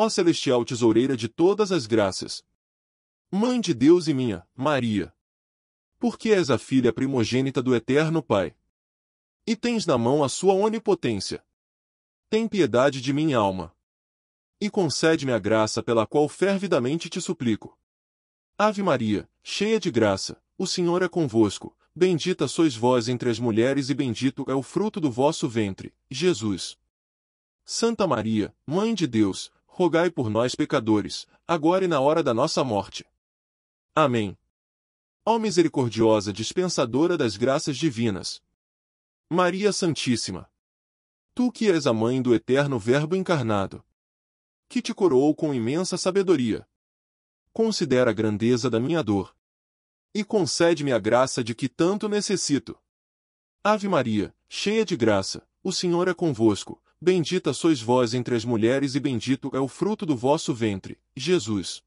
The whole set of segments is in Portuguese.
ó celestial tesoureira de todas as graças. Mãe de Deus e minha, Maria. Porque és a filha primogênita do Eterno Pai. E tens na mão a sua onipotência. Tem piedade de minha alma. E concede-me a graça pela qual fervidamente te suplico. Ave Maria, cheia de graça, o Senhor é convosco, bendita sois vós entre as mulheres e bendito é o fruto do vosso ventre, Jesus. Santa Maria, Mãe de Deus, rogai por nós pecadores, agora e na hora da nossa morte. Amém. Ó misericordiosa dispensadora das graças divinas. Maria Santíssima. Tu que és a mãe do eterno Verbo encarnado, que te coroou com imensa sabedoria. Considera a grandeza da minha dor e concede-me a graça de que tanto necessito. Ave Maria, cheia de graça, o Senhor é convosco Bendita sois vós entre as mulheres e bendito é o fruto do vosso ventre, Jesus.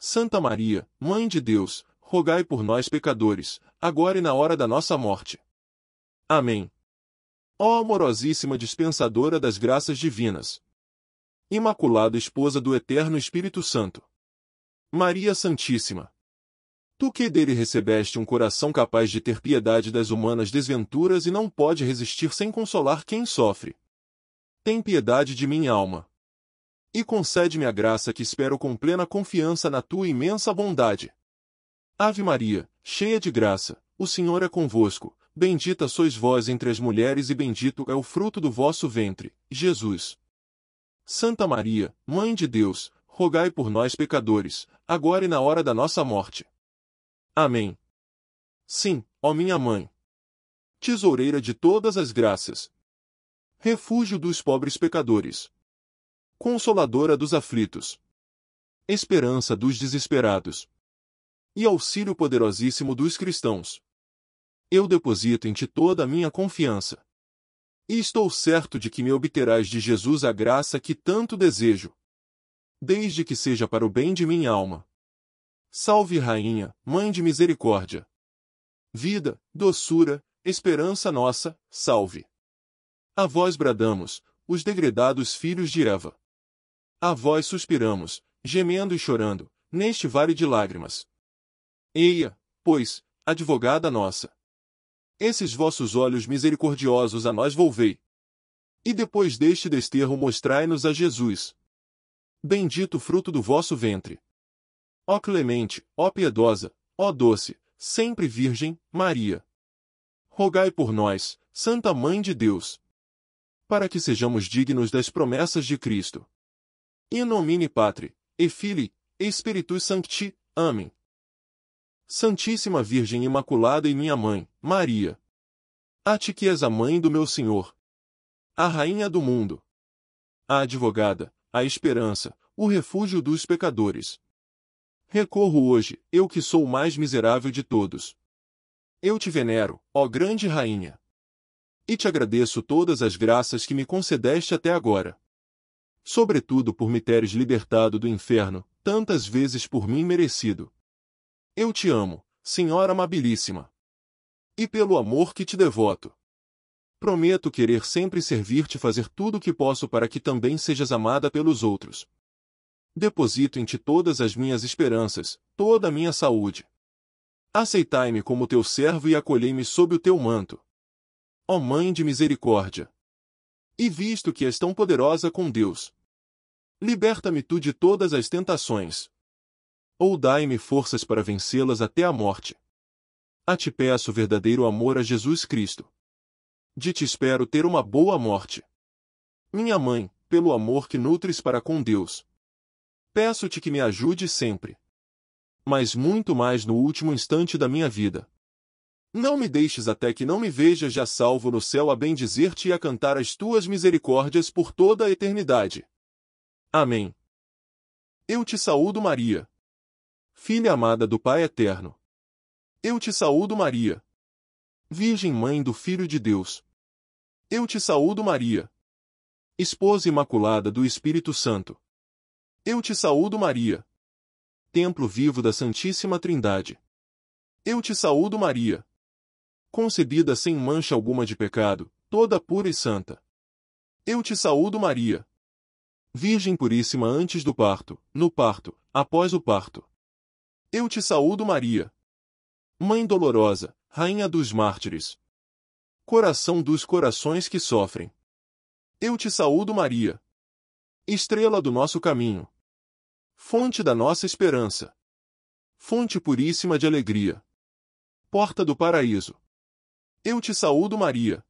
Santa Maria, Mãe de Deus, rogai por nós pecadores, agora e na hora da nossa morte. Amém. Ó amorosíssima dispensadora das graças divinas, Imaculada Esposa do Eterno Espírito Santo, Maria Santíssima, tu que dele recebeste um coração capaz de ter piedade das humanas desventuras e não pode resistir sem consolar quem sofre, tem piedade de minha alma. E concede-me a graça que espero com plena confiança na tua imensa bondade. Ave Maria, cheia de graça, o Senhor é convosco, bendita sois vós entre as mulheres e bendito é o fruto do vosso ventre, Jesus. Santa Maria, Mãe de Deus, rogai por nós pecadores, agora e na hora da nossa morte. Amém. Sim, ó minha mãe. Tesoureira de todas as graças, refúgio dos pobres pecadores, consoladora dos aflitos, esperança dos desesperados e auxílio poderosíssimo dos cristãos. Eu deposito em ti toda a minha confiança. E estou certo de que me obterás de Jesus a graça que tanto desejo, desde que seja para o bem de minha alma. Salve, Rainha, Mãe de Misericórdia! Vida, doçura, esperança nossa, salve! A vós bradamos, os degredados filhos de Eva. A vós suspiramos, gemendo e chorando, neste vale de lágrimas. Eia, pois, advogada nossa. Esses vossos olhos misericordiosos a nós volvei. E depois deste desterro mostrai-nos a Jesus. Bendito fruto do vosso ventre. Ó clemente, ó piedosa, ó doce, sempre Virgem, Maria. Rogai por nós, Santa Mãe de Deus para que sejamos dignos das promessas de Cristo. In nomine Patri, e Filii, e Spiritus Sancti. Amém. Santíssima Virgem Imaculada e minha mãe, Maria. A ti que és a mãe do meu Senhor. A rainha do mundo. A advogada, a esperança, o refúgio dos pecadores. Recorro hoje, eu que sou o mais miserável de todos. Eu te venero, ó grande rainha e te agradeço todas as graças que me concedeste até agora. Sobretudo por me teres libertado do inferno, tantas vezes por mim merecido. Eu te amo, Senhora amabilíssima. E pelo amor que te devoto. Prometo querer sempre servir-te e fazer tudo o que posso para que também sejas amada pelos outros. Deposito em ti todas as minhas esperanças, toda a minha saúde. Aceitai-me como teu servo e acolhei-me sob o teu manto ó Mãe de Misericórdia. E visto que és tão poderosa com Deus, liberta-me tu de todas as tentações. Ou dai-me forças para vencê-las até a morte. A ti peço verdadeiro amor a Jesus Cristo. De ti espero ter uma boa morte. Minha mãe, pelo amor que nutres para com Deus, peço-te que me ajude sempre. Mas muito mais no último instante da minha vida. Não me deixes até que não me vejas já salvo no céu a bendizer-te e a cantar as tuas misericórdias por toda a eternidade. Amém. Eu te saúdo, Maria. Filha amada do Pai Eterno. Eu te saúdo, Maria. Virgem Mãe do Filho de Deus. Eu te saúdo, Maria. Esposa Imaculada do Espírito Santo. Eu te saúdo, Maria. Templo vivo da Santíssima Trindade. Eu te saúdo, Maria concebida sem mancha alguma de pecado, toda pura e santa. Eu te saúdo, Maria. Virgem puríssima antes do parto, no parto, após o parto. Eu te saúdo, Maria. Mãe dolorosa, Rainha dos mártires. Coração dos corações que sofrem. Eu te saúdo, Maria. Estrela do nosso caminho. Fonte da nossa esperança. Fonte puríssima de alegria. Porta do paraíso. Eu te saúdo, Maria.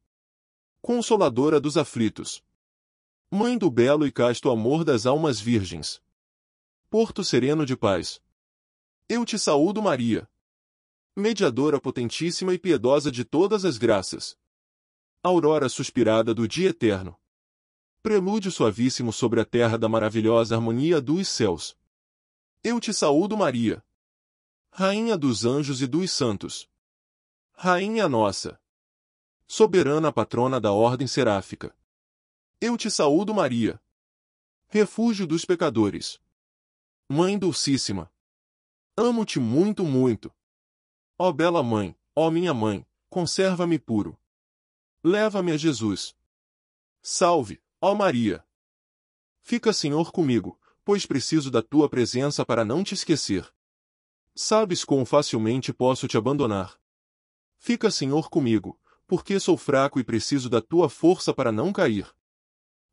Consoladora dos aflitos. Mãe do belo e casto amor das almas virgens. Porto sereno de paz. Eu te saúdo, Maria. Mediadora potentíssima e piedosa de todas as graças. Aurora suspirada do dia eterno. Prelúdio suavíssimo sobre a terra da maravilhosa harmonia dos céus. Eu te saúdo, Maria. Rainha dos anjos e dos santos. Rainha nossa soberana patrona da Ordem Seráfica. Eu te saúdo, Maria. Refúgio dos pecadores. Mãe Dulcíssima. Amo-te muito, muito. Ó bela mãe, ó minha mãe, conserva-me puro. Leva-me a Jesus. Salve, ó Maria. Fica, Senhor, comigo, pois preciso da tua presença para não te esquecer. Sabes quão facilmente posso te abandonar. Fica, Senhor, comigo, porque sou fraco e preciso da tua força para não cair.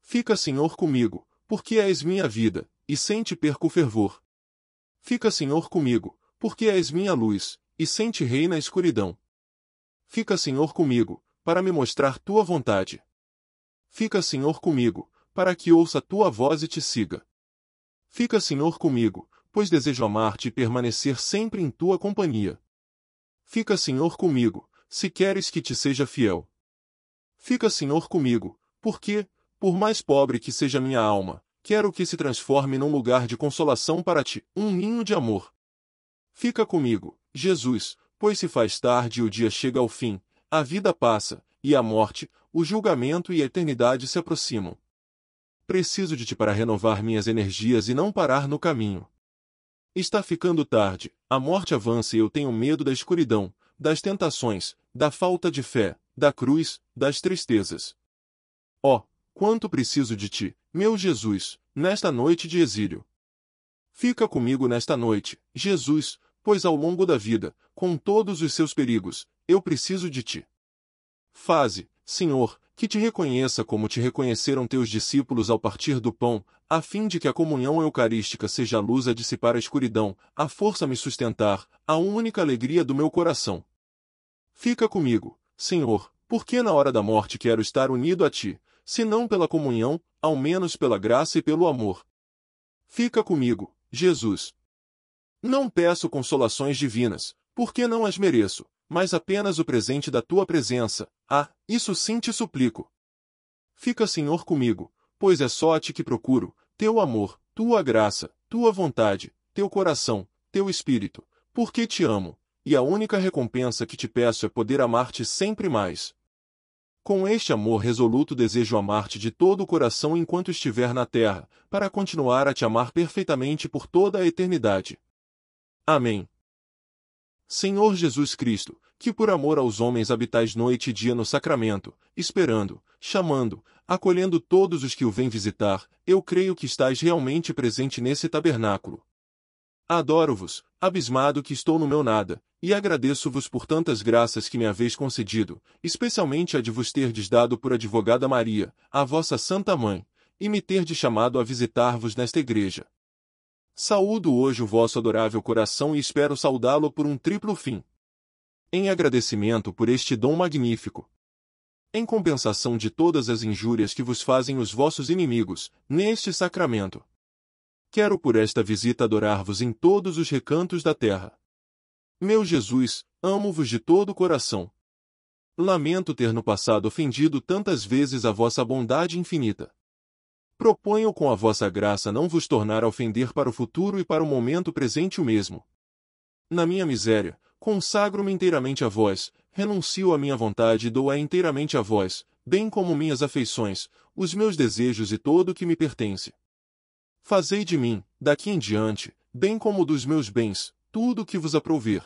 Fica, Senhor, comigo, porque és minha vida, e sem te perco o fervor. Fica, Senhor, comigo, porque és minha luz, e sem te rei na escuridão. Fica, Senhor, comigo, para me mostrar tua vontade. Fica, Senhor, comigo, para que ouça tua voz e te siga. Fica, Senhor, comigo, pois desejo amar-te e permanecer sempre em tua companhia. Fica, Senhor, comigo, se queres que te seja fiel. Fica, Senhor, comigo, porque, por mais pobre que seja minha alma, quero que se transforme num lugar de consolação para ti, um ninho de amor. Fica comigo, Jesus, pois se faz tarde e o dia chega ao fim, a vida passa, e a morte, o julgamento e a eternidade se aproximam. Preciso de ti para renovar minhas energias e não parar no caminho. Está ficando tarde, a morte avança e eu tenho medo da escuridão, das tentações, da falta de fé, da cruz, das tristezas. Oh, quanto preciso de ti, meu Jesus, nesta noite de exílio. Fica comigo nesta noite, Jesus, pois ao longo da vida, com todos os seus perigos, eu preciso de ti. Faze, Senhor, que te reconheça como te reconheceram teus discípulos ao partir do pão, a fim de que a comunhão eucarística seja a luz a dissipar a escuridão, a força a me sustentar, a única alegria do meu coração. Fica comigo, Senhor, porque na hora da morte quero estar unido a ti, se não pela comunhão, ao menos pela graça e pelo amor. Fica comigo, Jesus. Não peço consolações divinas, porque não as mereço, mas apenas o presente da tua presença. Ah, isso sim te suplico. Fica, Senhor, comigo, pois é só a ti que procuro, teu amor, tua graça, tua vontade, teu coração, teu espírito, porque te amo, e a única recompensa que te peço é poder amar-te sempre mais. Com este amor resoluto desejo amar-te de todo o coração enquanto estiver na terra, para continuar a te amar perfeitamente por toda a eternidade. Amém. Senhor Jesus Cristo, que por amor aos homens habitais noite e dia no sacramento, esperando, chamando, acolhendo todos os que o vêm visitar, eu creio que estás realmente presente nesse tabernáculo. Adoro-vos, abismado que estou no meu nada, e agradeço-vos por tantas graças que me haveis concedido, especialmente a de vos terdes dado por advogada Maria, a vossa Santa Mãe, e me terdes chamado a visitar-vos nesta igreja. Saúdo hoje o vosso adorável coração e espero saudá-lo por um triplo fim. Em agradecimento por este dom magnífico. Em compensação de todas as injúrias que vos fazem os vossos inimigos, neste sacramento quero por esta visita adorar-vos em todos os recantos da terra. Meu Jesus, amo-vos de todo o coração. Lamento ter no passado ofendido tantas vezes a vossa bondade infinita. Proponho com a vossa graça não vos tornar a ofender para o futuro e para o momento presente o mesmo. Na minha miséria, consagro-me inteiramente a vós, renuncio à minha vontade e dou-a inteiramente a vós, bem como minhas afeições, os meus desejos e todo o que me pertence. Fazei de mim, daqui em diante, bem como dos meus bens, tudo o que vos aprouver.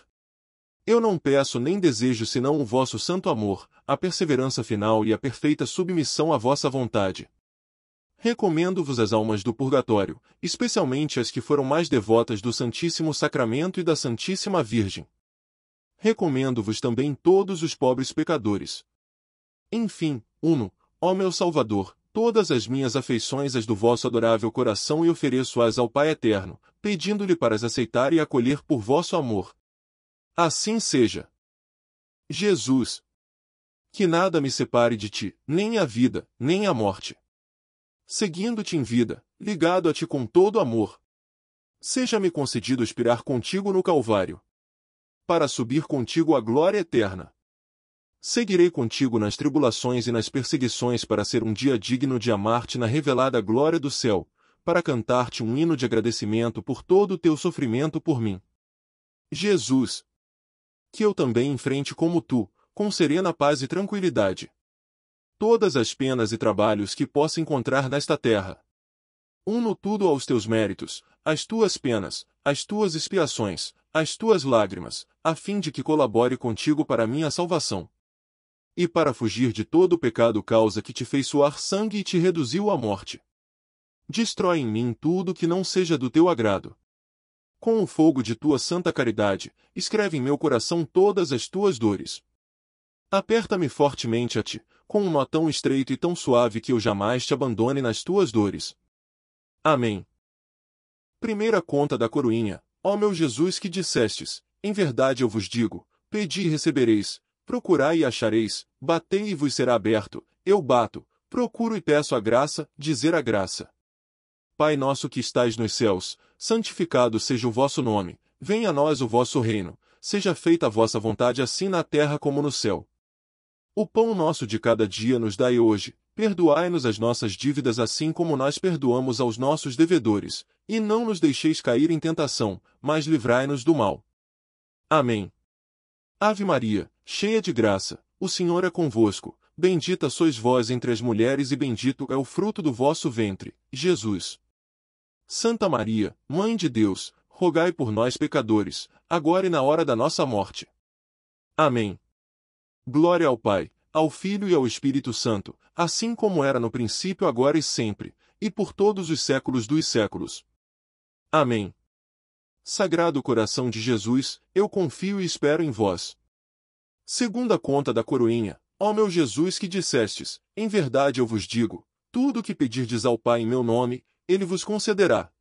Eu não peço nem desejo senão o vosso santo amor, a perseverança final e a perfeita submissão à vossa vontade. Recomendo-vos as almas do purgatório, especialmente as que foram mais devotas do Santíssimo Sacramento e da Santíssima Virgem. Recomendo-vos também todos os pobres pecadores. Enfim, Uno, ó meu Salvador, todas as minhas afeições as do vosso adorável coração e ofereço-as ao Pai Eterno, pedindo-lhe para as aceitar e acolher por vosso amor. Assim seja. Jesus. Que nada me separe de ti, nem a vida, nem a morte. Seguindo-te em vida, ligado a ti com todo amor. Seja-me concedido expirar contigo no Calvário. Para subir contigo à glória eterna. Seguirei contigo nas tribulações e nas perseguições para ser um dia digno de amar-te na revelada glória do céu, para cantar-te um hino de agradecimento por todo o teu sofrimento por mim. Jesus, que eu também enfrente como tu, com serena paz e tranquilidade. Todas as penas e trabalhos que possa encontrar nesta terra. Uno tudo aos teus méritos, às tuas penas, às tuas expiações, às tuas lágrimas, a fim de que colabore contigo para minha salvação e para fugir de todo o pecado causa que te fez suar sangue e te reduziu à morte. Destrói em mim tudo que não seja do teu agrado. Com o fogo de tua santa caridade, escreve em meu coração todas as tuas dores. Aperta-me fortemente a ti, com um nó tão estreito e tão suave que eu jamais te abandone nas tuas dores. Amém. Primeira conta da coroinha, ó meu Jesus que dissestes, em verdade eu vos digo, pedi e recebereis, procurai e achareis, batei e vos será aberto, eu bato, procuro e peço a graça, dizer a graça. Pai nosso que estais nos céus, santificado seja o vosso nome, venha a nós o vosso reino, seja feita a vossa vontade assim na terra como no céu. O pão nosso de cada dia nos dai hoje, perdoai-nos as nossas dívidas assim como nós perdoamos aos nossos devedores, e não nos deixeis cair em tentação, mas livrai-nos do mal. Amém. Ave Maria, cheia de graça, o Senhor é convosco, bendita sois vós entre as mulheres e bendito é o fruto do vosso ventre, Jesus. Santa Maria, Mãe de Deus, rogai por nós pecadores, agora e na hora da nossa morte. Amém. Glória ao Pai, ao Filho e ao Espírito Santo, assim como era no princípio, agora e sempre, e por todos os séculos dos séculos. Amém. Sagrado Coração de Jesus, eu confio e espero em vós. Segunda conta da coroinha, ó meu Jesus que dissestes, em verdade eu vos digo, tudo o que pedirdes ao Pai em meu nome, ele vos concederá.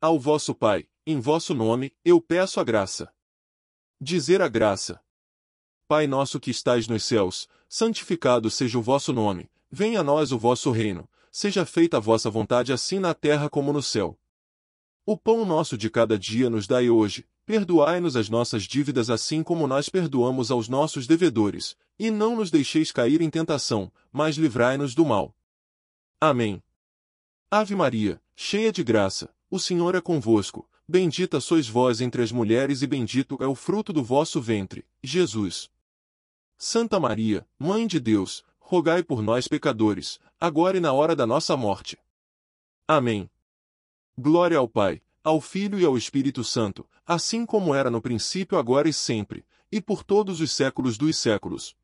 Ao vosso Pai, em vosso nome, eu peço a graça. Dizer a graça. Pai nosso que estais nos céus, santificado seja o vosso nome, venha a nós o vosso reino, seja feita a vossa vontade assim na terra como no céu. O pão nosso de cada dia nos dai hoje, perdoai-nos as nossas dívidas assim como nós perdoamos aos nossos devedores, e não nos deixeis cair em tentação, mas livrai-nos do mal. Amém. Ave Maria, cheia de graça, o Senhor é convosco, bendita sois vós entre as mulheres e bendito é o fruto do vosso ventre, Jesus. Santa Maria, Mãe de Deus, rogai por nós pecadores, agora e na hora da nossa morte. Amém. Glória ao Pai, ao Filho e ao Espírito Santo, assim como era no princípio, agora e sempre, e por todos os séculos dos séculos.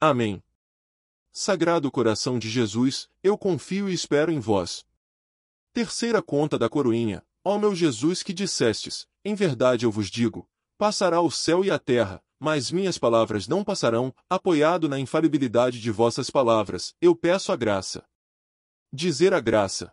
Amém. Sagrado coração de Jesus, eu confio e espero em vós. Terceira conta da coroinha, ó meu Jesus que dissestes, em verdade eu vos digo, passará o céu e a terra, mas minhas palavras não passarão, apoiado na infalibilidade de vossas palavras, eu peço a graça. Dizer a graça,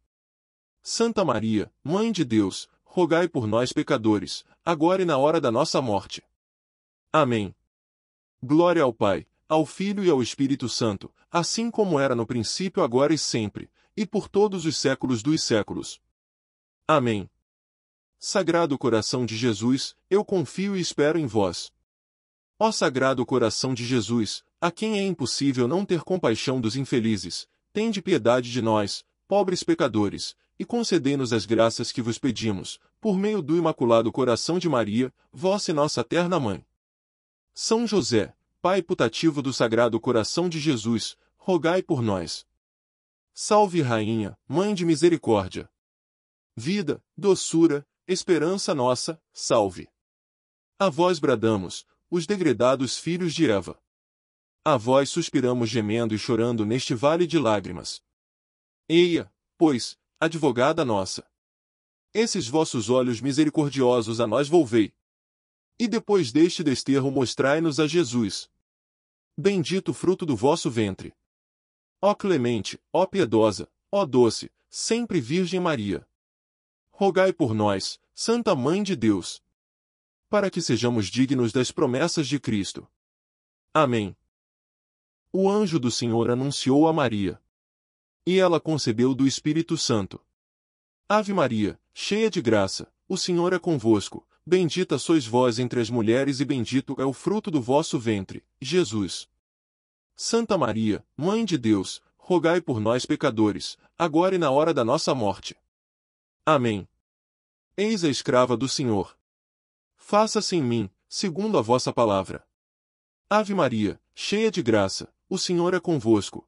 Santa Maria, Mãe de Deus, rogai por nós pecadores, agora e na hora da nossa morte. Amém. Glória ao Pai, ao Filho e ao Espírito Santo, assim como era no princípio, agora e sempre, e por todos os séculos dos séculos. Amém. Sagrado Coração de Jesus, eu confio e espero em vós. Ó Sagrado Coração de Jesus, a quem é impossível não ter compaixão dos infelizes, tende piedade de nós, pobres pecadores, e concedei-nos as graças que vos pedimos, por meio do Imaculado Coração de Maria, vossa e nossa terna Mãe. São José, Pai putativo do Sagrado Coração de Jesus, rogai por nós. Salve Rainha, Mãe de Misericórdia. Vida, doçura, esperança nossa, salve. A vós bradamos, os degredados filhos de Eva. A vós suspiramos gemendo e chorando neste vale de lágrimas. Eia, pois, advogada nossa. Esses vossos olhos misericordiosos a nós volvei. E depois deste desterro mostrai-nos a Jesus. Bendito fruto do vosso ventre. Ó clemente, ó piedosa, ó doce, sempre Virgem Maria. Rogai por nós, Santa Mãe de Deus, para que sejamos dignos das promessas de Cristo. Amém. O anjo do Senhor anunciou a Maria. E ela concebeu do Espírito Santo. Ave Maria, cheia de graça, o Senhor é convosco, bendita sois vós entre as mulheres e bendito é o fruto do vosso ventre, Jesus. Santa Maria, Mãe de Deus, rogai por nós pecadores, agora e na hora da nossa morte. Amém. Eis a escrava do Senhor. Faça-se em mim, segundo a vossa palavra. Ave Maria, cheia de graça, o Senhor é convosco,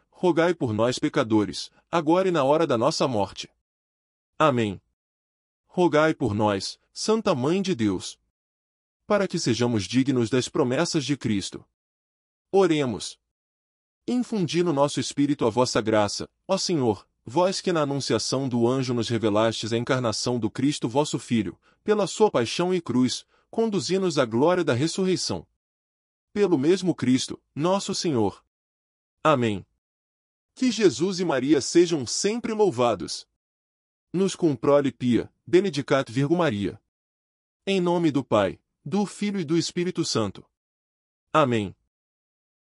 rogai por nós pecadores, agora e na hora da nossa morte. Amém. Rogai por nós, Santa Mãe de Deus, para que sejamos dignos das promessas de Cristo. Oremos. Infundi no nosso espírito a vossa graça, ó Senhor, vós que na anunciação do anjo nos revelastes a encarnação do Cristo vosso Filho, pela sua paixão e cruz, conduzi-nos à glória da ressurreição. Pelo mesmo Cristo, nosso Senhor. Amém. Que Jesus e Maria sejam sempre louvados. Nos comprole pia, benedicat virgo Maria. Em nome do Pai, do Filho e do Espírito Santo. Amém.